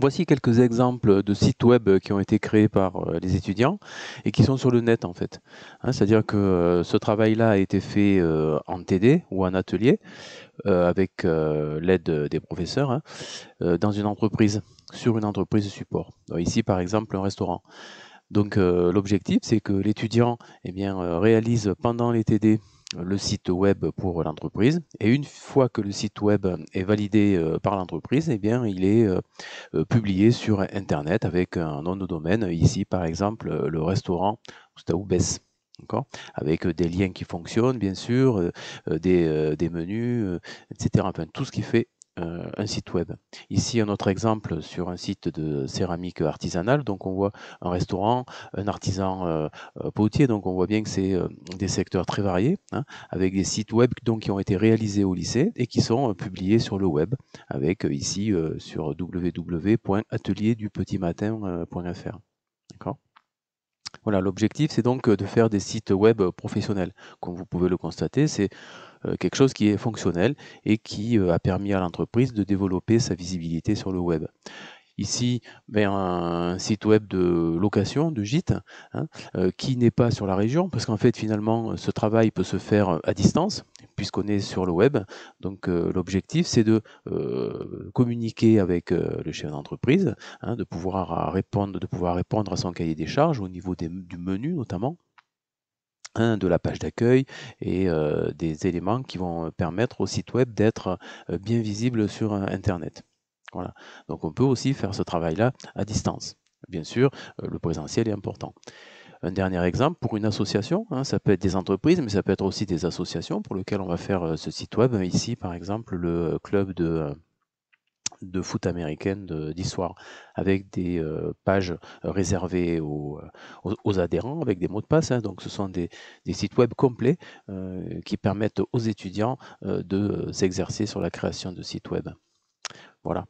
Voici quelques exemples de sites web qui ont été créés par euh, les étudiants et qui sont sur le net en fait. Hein, c'est-à-dire que euh, ce travail-là a été fait euh, en TD ou en atelier avec l'aide des professeurs hein, dans une entreprise, sur une entreprise de support. ici par exemple un restaurant. Donc l'objectif c'est que l'étudiant eh réalise pendant les TD le site web pour l'entreprise. Et une fois que le site web est validé euh, par l'entreprise, eh bien, il est euh, euh, publié sur Internet avec un nom de domaine. Ici, par exemple, le restaurant Staubes. Avec des liens qui fonctionnent, bien sûr, des, des menus, etc. Enfin, tout ce qui fait euh, un site web. Ici, un autre exemple sur un site de céramique artisanale. Donc, on voit un restaurant, un artisan euh, euh, potier. Donc, on voit bien que c'est des secteurs très variés, hein, avec des sites web donc, qui ont été réalisés au lycée et qui sont publiés sur le web, avec ici sur www.atelierdupetitmatin.fr. D'accord voilà, l'objectif, c'est donc de faire des sites web professionnels. Comme vous pouvez le constater, c'est euh, quelque chose qui est fonctionnel et qui euh, a permis à l'entreprise de développer sa visibilité sur le web ici un site web de location, de gîte, hein, euh, qui n'est pas sur la région, parce qu'en fait finalement ce travail peut se faire à distance, puisqu'on est sur le web. Donc l'objectif c'est de communiquer avec le chef d'entreprise, hein, de, pouvoir répondre, de pouvoir répondre à son cahier des charges au niveau du menu notamment de la page d'accueil et euh, des éléments qui vont euh, permettre au site web d'être euh, bien visible sur Internet. Voilà. Donc on peut aussi faire ce travail-là à distance. Bien sûr, le présentiel est important. Un dernier exemple pour une association, hein, ça peut être des entreprises, mais ça peut être aussi des associations pour lesquelles on va faire ce site web. Ici, par exemple, le club de de foot américaine d'histoire, avec des euh, pages euh, réservées euh, aux, aux, adhérents, avec des mots de passe. Hein. donc ce sont des, sites web complets qui permettent aux étudiants de s'exercer sur la création de sites web. Voilà.